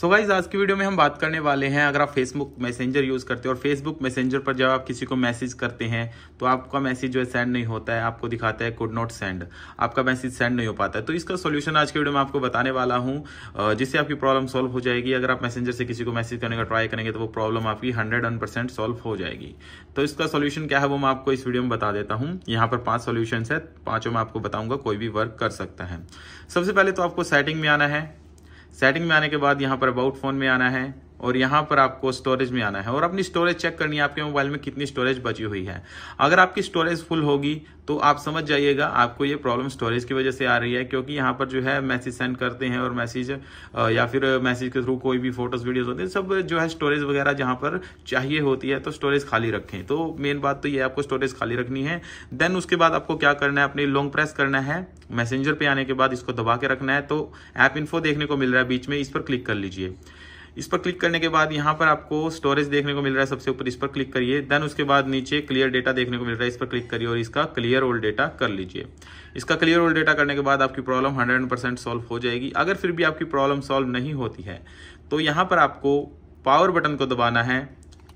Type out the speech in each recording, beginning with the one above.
so guys आज की video में हम बात करने वाले हैं अगर आप फेसबुक मैसेंजर यूज़ करते हो और फेसबुक मैसेंजर पर जब आप किसी को मैसेज करते हैं तो आपका मैसेज जो है सेंड नहीं होता है आपको दिखाता है कुड नॉट सेंड आपका मैसेज सेंड नहीं हो पाता है तो इसका सोल्यूशन आज की वीडियो में आपको बताने वाला हूँ जिससे आपकी प्रॉब्लम सॉल्व हो जाएगी अगर आप मैसेंजर से किसी को मैसेज करने का ट्राई करेंगे तो वो प्रॉब्लम आपकी हंड्रेड वन परसेंट सॉल्व हो जाएगी तो इसका सोल्यूशन क्या है वो मैं आपको इस वीडियो में बता देता हूँ यहाँ पर पांच सोल्यूशन है पांचों में आपको बताऊंगा कोई भी वर्क कर सकता है सबसे पहले तो आपको सेटिंग में आना है सेटिंग में आने के बाद यहाँ पर अबाउट फ़ोन में आना है और यहाँ पर आपको स्टोरेज में आना है और अपनी स्टोरेज चेक करनी है आपके मोबाइल में कितनी स्टोरेज बची हुई है अगर आपकी स्टोरेज फुल होगी तो आप समझ जाइएगा आपको ये प्रॉब्लम स्टोरेज की वजह से आ रही है क्योंकि यहाँ पर जो है मैसेज सेंड करते हैं और मैसेज या फिर मैसेज के थ्रू कोई भी फोटोज वीडियोज होते हैं सब जो है स्टोरेज वगैरह जहाँ पर चाहिए होती है तो स्टोरेज खाली रखें तो मेन बात तो ये आपको स्टोरेज खाली रखनी है देन उसके बाद आपको क्या करना है अपनी लॉन्ग प्रेस करना है मैसेंजर पर आने के बाद इसको दबा के रखना है तो ऐप इन्फो देखने को मिल रहा है बीच में इस पर क्लिक कर लीजिए इस पर क्लिक करने के बाद यहाँ पर आपको स्टोरेज देखने को मिल रहा है सबसे ऊपर इस पर क्लिक करिए देन उसके बाद नीचे क्लियर डेटा देखने को मिल रहा है इस पर क्लिक करिए और इसका क्लियर ओल्ड डेटा कर लीजिए इसका क्लियर ओल्ड डेटा करने के बाद आपकी प्रॉब्लम हंड्रेड परसेंट सॉल्व हो जाएगी अगर फिर भी आपकी प्रॉब्लम सॉल्व नहीं होती है तो यहाँ पर आपको पावर बटन को दबाना है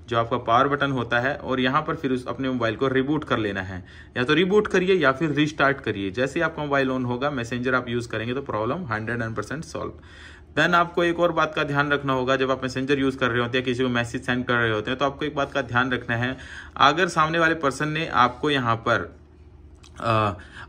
जो आपका पावर बटन होता है और यहाँ पर फिर उस अपने मोबाइल को रिबूट कर लेना है या तो रिबूट करिए या फिर रिस्टार्ट करिए जैसे ही आपका मोबाइल ऑन होगा मैसेंजर आप यूज़ करेंगे तो problem hundred and percent solve then आपको एक और बात का ध्यान रखना होगा जब आप मैसेंजर यूज़ कर रहे होते हैं किसी को मैसेज सेंड कर रहे होते हैं तो आपको एक बात का ध्यान रखना है अगर सामने वाले पर्सन ने आपको यहाँ पर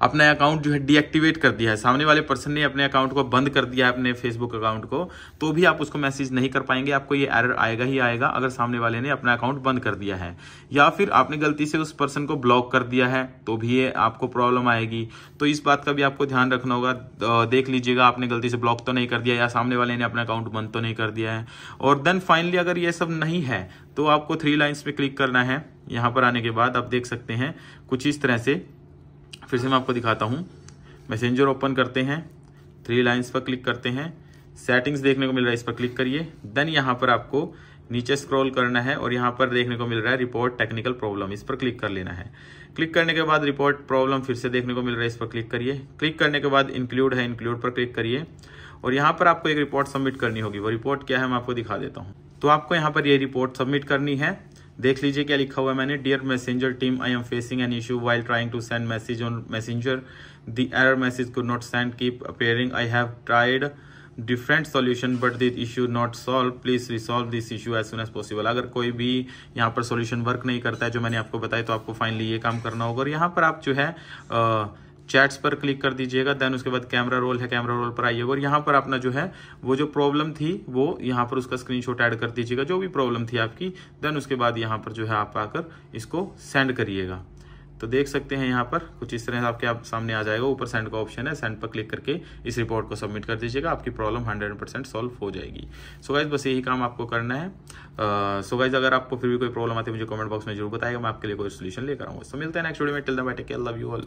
अपना अकाउंट जो है डीएक्टिवेट कर दिया है सामने वाले पर्सन ने अपने अकाउंट को बंद कर दिया है अपने फेसबुक अकाउंट को तो भी आप उसको मैसेज नहीं कर पाएंगे आपको ये एरर आएगा ही आएगा अगर सामने वाले ने अपना अकाउंट बंद कर दिया है या फिर आपने गलती से उस पर्सन को ब्लॉक कर दिया है तो भी ये आपको प्रॉब्लम आएगी तो इस बात का भी आपको ध्यान रखना होगा देख लीजिएगा आपने गलती से ब्लॉक तो नहीं कर दिया या सामने वाले ने अपना अकाउंट बंद तो नहीं कर दिया है और देन फाइनली अगर ये सब नहीं है तो आपको थ्री लाइन्स पे क्लिक करना है यहाँ पर आने के बाद आप देख सकते हैं कुछ इस तरह से फिर से मैं आपको दिखाता हूँ मैसेंजर ओपन करते हैं थ्री लाइन्स पर क्लिक करते हैं सेटिंग्स देखने को मिल रहा है इस पर क्लिक करिए देन यहाँ पर आपको नीचे स्क्रॉल करना है और यहाँ पर देखने को मिल रहा है रिपोर्ट टेक्निकल प्रॉब्लम इस पर क्लिक कर लेना है क्लिक करने के बाद रिपोर्ट प्रॉब्लम फिर से देखने को मिल रहा है इस पर क्लिक करिए क्लिक करने के बाद इंक्लूड है इंक्लूड पर क्लिक करिए और यहाँ पर आपको एक रिपोर्ट सबमिट करनी होगी वो रिपोर्ट क्या है मैं आपको दिखा देता हूँ तो आपको यहाँ पर ये यह रिपोर्ट सबमिट करनी है देख लीजिए क्या लिखा हुआ है मैंने dear messenger team I am facing an issue while trying to send message on messenger the error message could not send keep appearing I have tried different solution but this issue not solve please resolve this issue as soon as possible अगर कोई भी यहाँ पर solution work नहीं करता है जो मैंने आपको बताया तो आपको फाइनली ये काम करना होगा और यहाँ पर आप जो है आ, चैट्स पर क्लिक कर दीजिएगा देन उसके बाद कैमरा रोल है कैमरा रोल पर आइएगा और यहाँ पर अपना जो है वो जो प्रॉब्लम थी वो यहाँ पर उसका स्क्रीनशॉट ऐड कर दीजिएगा जो भी प्रॉब्लम थी आपकी देन उसके बाद यहाँ पर जो है आप आकर इसको सेंड करिएगा तो देख सकते हैं यहाँ पर कुछ इस तरह से आपके आप सामने आ जाएगा ऊपर सेंड का ऑप्शन है सेंड पर क्लिक करके इस रिपोर्ट को सबमिट कर दीजिएगा आपकी प्रॉब्लम 100 परसेंट सॉल्व हो जाएगी सो so गाइज बस यही काम आपको करना है सो uh, गाइज so अगर आपको फिर भी कोई प्रॉब्लम आती है मुझे कमेंट बॉक्स में जरूर बताएगा मैं आपके लिए कोई सोल्यूशन लेकर आऊंगा सो so मिलते हैं नेक्स्ट वीडियो में टिल द बैठे लव यू ऑल